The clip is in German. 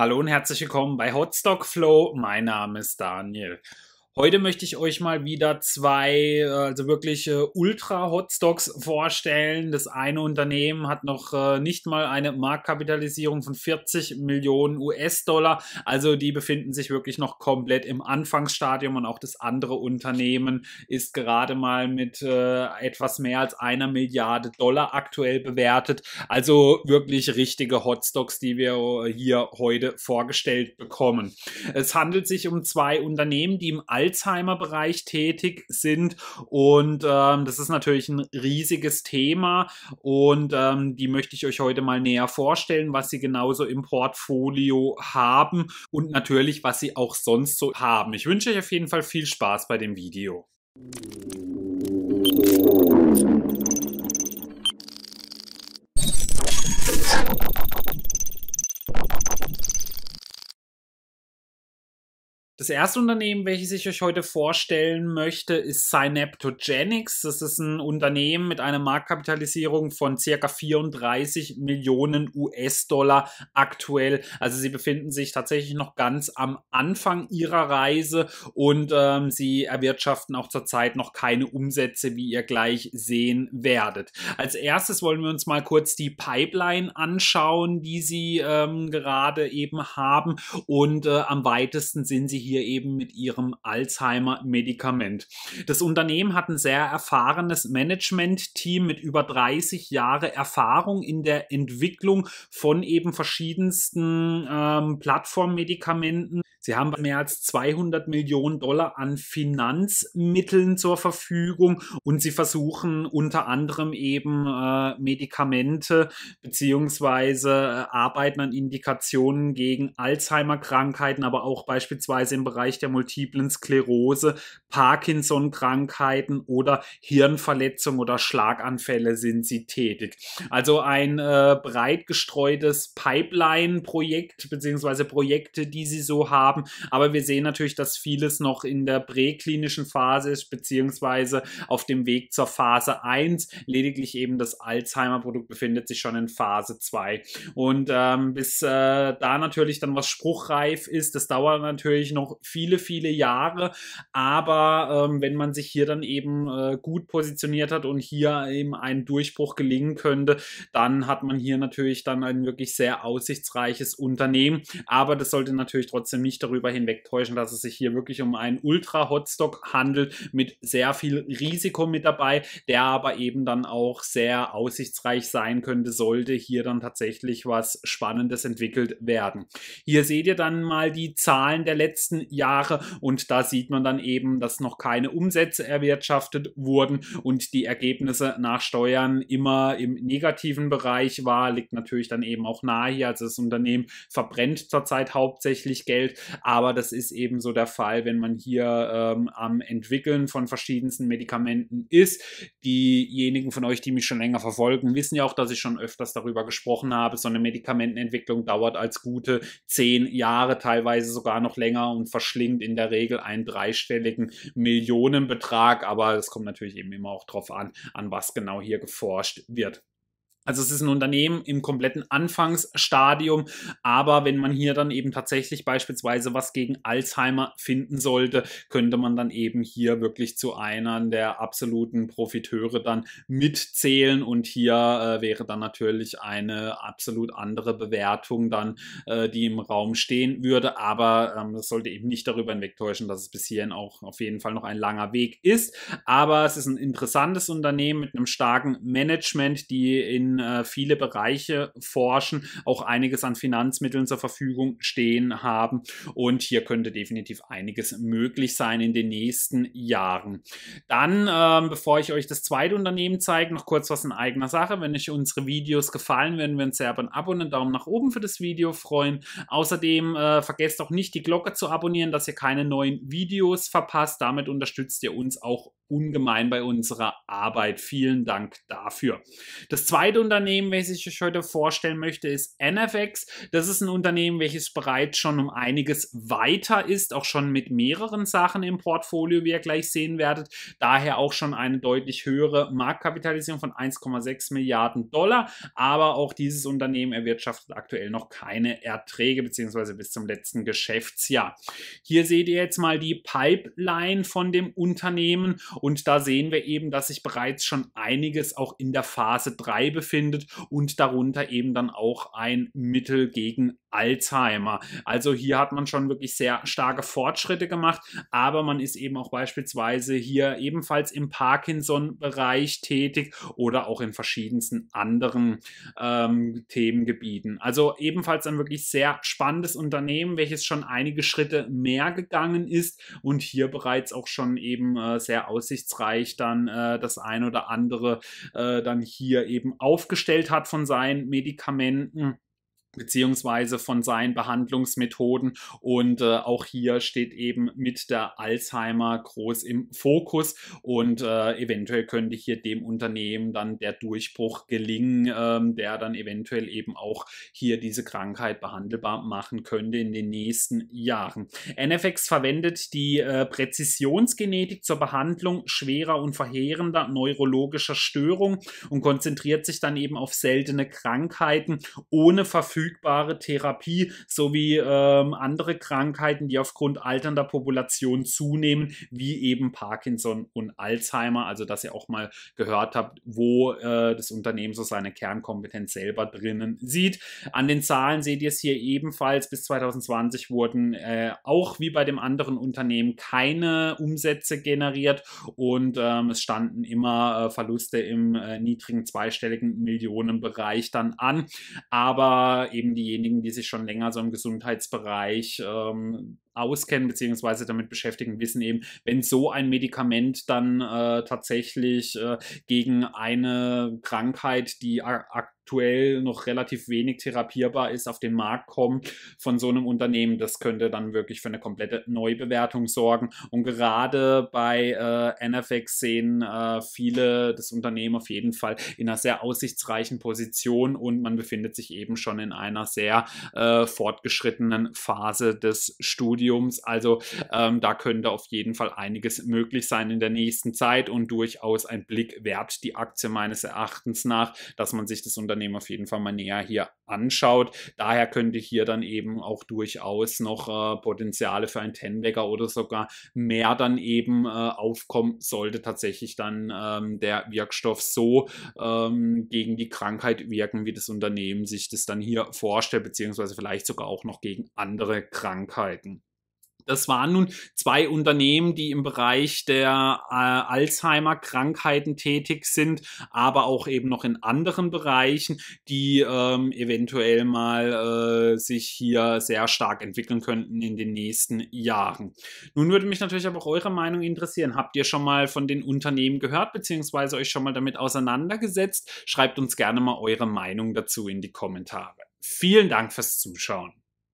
Hallo und herzlich willkommen bei Hotstock Flow. Mein Name ist Daniel. Heute möchte ich euch mal wieder zwei, äh, also wirklich äh, Ultra-Hotstocks vorstellen. Das eine Unternehmen hat noch äh, nicht mal eine Marktkapitalisierung von 40 Millionen US-Dollar. Also die befinden sich wirklich noch komplett im Anfangsstadium und auch das andere Unternehmen ist gerade mal mit etwas mehr als einer Milliarde Dollar aktuell bewertet. Also wirklich richtige Hotstocks, die wir hier heute vorgestellt bekommen. Es handelt sich um zwei Unternehmen, die im All Alzheimer-Bereich tätig sind. Und ähm, das ist natürlich ein riesiges Thema und ähm, die möchte ich euch heute mal näher vorstellen, was sie genauso im Portfolio haben und natürlich, was sie auch sonst so haben. Ich wünsche euch auf jeden Fall viel Spaß bei dem Video. Das erste Unternehmen, welches ich euch heute vorstellen möchte, ist Synaptogenics. Das ist ein Unternehmen mit einer Marktkapitalisierung von circa 34 Millionen US-Dollar aktuell. Also sie befinden sich tatsächlich noch ganz am Anfang ihrer Reise und ähm, sie erwirtschaften auch zurzeit noch keine Umsätze, wie ihr gleich sehen werdet. Als erstes wollen wir uns mal kurz die Pipeline anschauen, die sie ähm, gerade eben haben und äh, am weitesten sind sie hier eben mit ihrem Alzheimer-Medikament. Das Unternehmen hat ein sehr erfahrenes Management-Team mit über 30 Jahre Erfahrung in der Entwicklung von eben verschiedensten ähm, Plattformmedikamenten. Sie haben mehr als 200 Millionen Dollar an Finanzmitteln zur Verfügung und sie versuchen unter anderem eben äh, Medikamente beziehungsweise äh, arbeiten an Indikationen gegen Alzheimer-Krankheiten, aber auch beispielsweise im Bereich der multiplen Sklerose, Parkinson-Krankheiten oder Hirnverletzungen oder Schlaganfälle sind sie tätig. Also ein äh, breit gestreutes Pipeline-Projekt beziehungsweise Projekte, die sie so haben. Aber wir sehen natürlich, dass vieles noch in der präklinischen Phase ist beziehungsweise auf dem Weg zur Phase 1. Lediglich eben das Alzheimer-Produkt befindet sich schon in Phase 2. Und ähm, bis äh, da natürlich dann was spruchreif ist, das dauert natürlich noch noch viele, viele Jahre. Aber ähm, wenn man sich hier dann eben äh, gut positioniert hat und hier eben ein Durchbruch gelingen könnte, dann hat man hier natürlich dann ein wirklich sehr aussichtsreiches Unternehmen. Aber das sollte natürlich trotzdem nicht darüber hinwegtäuschen, dass es sich hier wirklich um einen Ultra-Hotstock handelt mit sehr viel Risiko mit dabei, der aber eben dann auch sehr aussichtsreich sein könnte, sollte hier dann tatsächlich was Spannendes entwickelt werden. Hier seht ihr dann mal die Zahlen der letzten letzten Jahre. Und da sieht man dann eben, dass noch keine Umsätze erwirtschaftet wurden und die Ergebnisse nach Steuern immer im negativen Bereich war. Liegt natürlich dann eben auch nahe hier. Also das Unternehmen verbrennt zurzeit hauptsächlich Geld, aber das ist eben so der Fall, wenn man hier ähm, am Entwickeln von verschiedensten Medikamenten ist. Diejenigen von euch, die mich schon länger verfolgen, wissen ja auch, dass ich schon öfters darüber gesprochen habe. So eine Medikamentenentwicklung dauert als gute zehn Jahre, teilweise sogar noch länger und verschlingt in der Regel einen dreistelligen Millionenbetrag. Aber es kommt natürlich eben immer auch darauf an, an was genau hier geforscht wird. Also es ist ein Unternehmen im kompletten Anfangsstadium, aber wenn man hier dann eben tatsächlich beispielsweise was gegen Alzheimer finden sollte, könnte man dann eben hier wirklich zu einer der absoluten Profiteure dann mitzählen und hier äh, wäre dann natürlich eine absolut andere Bewertung dann, äh, die im Raum stehen würde, aber ähm, das sollte eben nicht darüber hinwegtäuschen, dass es bis hierhin auch auf jeden Fall noch ein langer Weg ist, aber es ist ein interessantes Unternehmen mit einem starken Management, die in äh, viele Bereiche forschen, auch einiges an Finanzmitteln zur Verfügung stehen haben. Und hier könnte definitiv einiges möglich sein in den nächsten Jahren. Dann, ähm, bevor ich euch das zweite Unternehmen zeige, noch kurz was in eigener Sache. Wenn euch unsere Videos gefallen, werden wir uns sehr über ein Abo und einen Daumen nach oben für das Video freuen. Außerdem äh, vergesst auch nicht, die Glocke zu abonnieren, dass ihr keine neuen Videos verpasst. Damit unterstützt ihr uns auch ungemein bei unserer Arbeit. Vielen Dank dafür. Das zweite Unternehmen, welches ich euch heute vorstellen möchte, ist NFX. Das ist ein Unternehmen, welches bereits schon um einiges weiter ist, auch schon mit mehreren Sachen im Portfolio, wie ihr gleich sehen werdet. Daher auch schon eine deutlich höhere Marktkapitalisierung von 1,6 Milliarden Dollar. Aber auch dieses Unternehmen erwirtschaftet aktuell noch keine Erträge, beziehungsweise bis zum letzten Geschäftsjahr. Hier seht ihr jetzt mal die Pipeline von dem Unternehmen und da sehen wir eben, dass sich bereits schon einiges auch in der Phase 3 befindet findet und darunter eben dann auch ein Mittel gegen Alzheimer. Also hier hat man schon wirklich sehr starke Fortschritte gemacht, aber man ist eben auch beispielsweise hier ebenfalls im Parkinson-Bereich tätig oder auch in verschiedensten anderen ähm, Themengebieten. Also ebenfalls ein wirklich sehr spannendes Unternehmen, welches schon einige Schritte mehr gegangen ist und hier bereits auch schon eben äh, sehr aussichtsreich dann äh, das ein oder andere äh, dann hier eben auf aufgestellt hat von seinen Medikamenten beziehungsweise von seinen Behandlungsmethoden. Und äh, auch hier steht eben mit der Alzheimer groß im Fokus und äh, eventuell könnte hier dem Unternehmen dann der Durchbruch gelingen, ähm, der dann eventuell eben auch hier diese Krankheit behandelbar machen könnte in den nächsten Jahren. NFX verwendet die äh, Präzisionsgenetik zur Behandlung schwerer und verheerender neurologischer Störungen und konzentriert sich dann eben auf seltene Krankheiten ohne Verfügung verfügbare Therapie sowie ähm, andere Krankheiten, die aufgrund alternder Population zunehmen, wie eben Parkinson und Alzheimer. Also dass ihr auch mal gehört habt, wo äh, das Unternehmen so seine Kernkompetenz selber drinnen sieht. An den Zahlen seht ihr es hier ebenfalls. Bis 2020 wurden äh, auch wie bei dem anderen Unternehmen keine Umsätze generiert und ähm, es standen immer äh, Verluste im äh, niedrigen zweistelligen Millionenbereich dann an. Aber eben diejenigen, die sich schon länger so im Gesundheitsbereich ähm, auskennen beziehungsweise damit beschäftigen, wissen eben, wenn so ein Medikament dann äh, tatsächlich äh, gegen eine Krankheit, die aktuell noch relativ wenig therapierbar ist, auf den Markt kommt von so einem Unternehmen, das könnte dann wirklich für eine komplette Neubewertung sorgen. Und gerade bei äh, NFX sehen äh, viele das Unternehmen auf jeden Fall in einer sehr aussichtsreichen Position und man befindet sich eben schon in einer sehr äh, fortgeschrittenen Phase des Studiums. Mediums. Also ähm, da könnte auf jeden Fall einiges möglich sein in der nächsten Zeit und durchaus ein Blick wert die Aktie meines Erachtens nach, dass man sich das Unternehmen auf jeden Fall mal näher hier anschaut. Daher könnte hier dann eben auch durchaus noch äh, Potenziale für einen Tenbagger oder sogar mehr dann eben äh, aufkommen, sollte tatsächlich dann ähm, der Wirkstoff so ähm, gegen die Krankheit wirken, wie das Unternehmen sich das dann hier vorstellt, beziehungsweise vielleicht sogar auch noch gegen andere Krankheiten. Das waren nun zwei Unternehmen, die im Bereich der äh, Alzheimer-Krankheiten tätig sind, aber auch eben noch in anderen Bereichen, die ähm, eventuell mal äh, sich hier sehr stark entwickeln könnten in den nächsten Jahren. Nun würde mich natürlich aber auch eure Meinung interessieren. Habt ihr schon mal von den Unternehmen gehört, beziehungsweise euch schon mal damit auseinandergesetzt? Schreibt uns gerne mal eure Meinung dazu in die Kommentare. Vielen Dank fürs Zuschauen.